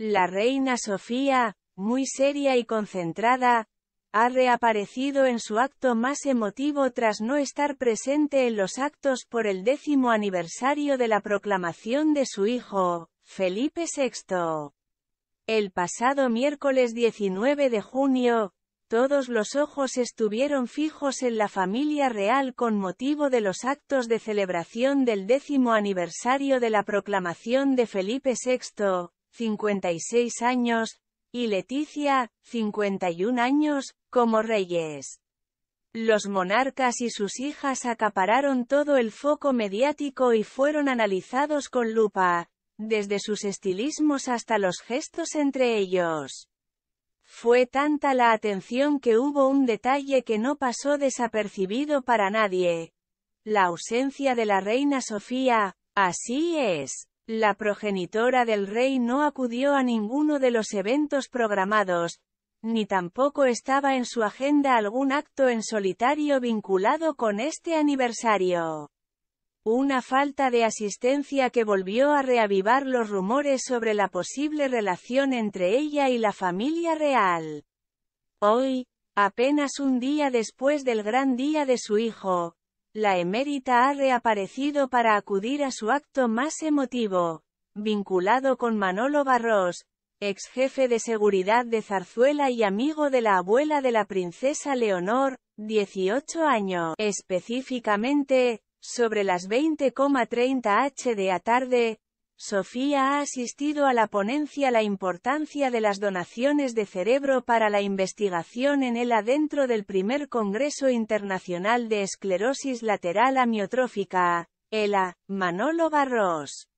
La reina Sofía, muy seria y concentrada, ha reaparecido en su acto más emotivo tras no estar presente en los actos por el décimo aniversario de la proclamación de su hijo, Felipe VI. El pasado miércoles 19 de junio, todos los ojos estuvieron fijos en la familia real con motivo de los actos de celebración del décimo aniversario de la proclamación de Felipe VI, 56 años, y Leticia, 51 años, como reyes. Los monarcas y sus hijas acapararon todo el foco mediático y fueron analizados con lupa, desde sus estilismos hasta los gestos entre ellos. Fue tanta la atención que hubo un detalle que no pasó desapercibido para nadie. La ausencia de la reina Sofía, así es. La progenitora del rey no acudió a ninguno de los eventos programados, ni tampoco estaba en su agenda algún acto en solitario vinculado con este aniversario. Una falta de asistencia que volvió a reavivar los rumores sobre la posible relación entre ella y la familia real. Hoy, apenas un día después del gran día de su hijo, la emérita ha reaparecido para acudir a su acto más emotivo, vinculado con Manolo Barros, ex jefe de seguridad de Zarzuela y amigo de la abuela de la princesa Leonor, 18 años, específicamente, sobre las 20,30 h de la tarde, Sofía ha asistido a la ponencia La importancia de las donaciones de cerebro para la investigación en el adentro del primer Congreso Internacional de Esclerosis Lateral Amiotrófica, ELA, Manolo Barros.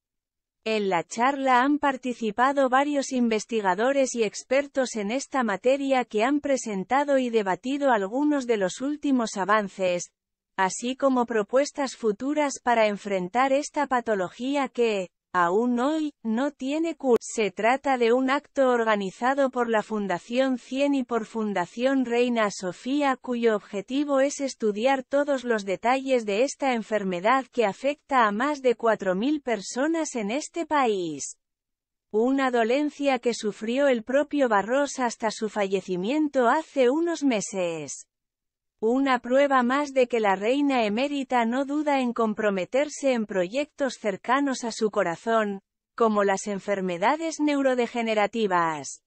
En la charla han participado varios investigadores y expertos en esta materia que han presentado y debatido algunos de los últimos avances, así como propuestas futuras para enfrentar esta patología que, aún hoy, no tiene curso. Se trata de un acto organizado por la Fundación 100 y por Fundación Reina Sofía cuyo objetivo es estudiar todos los detalles de esta enfermedad que afecta a más de 4.000 personas en este país. Una dolencia que sufrió el propio Barros hasta su fallecimiento hace unos meses. Una prueba más de que la reina emérita no duda en comprometerse en proyectos cercanos a su corazón, como las enfermedades neurodegenerativas.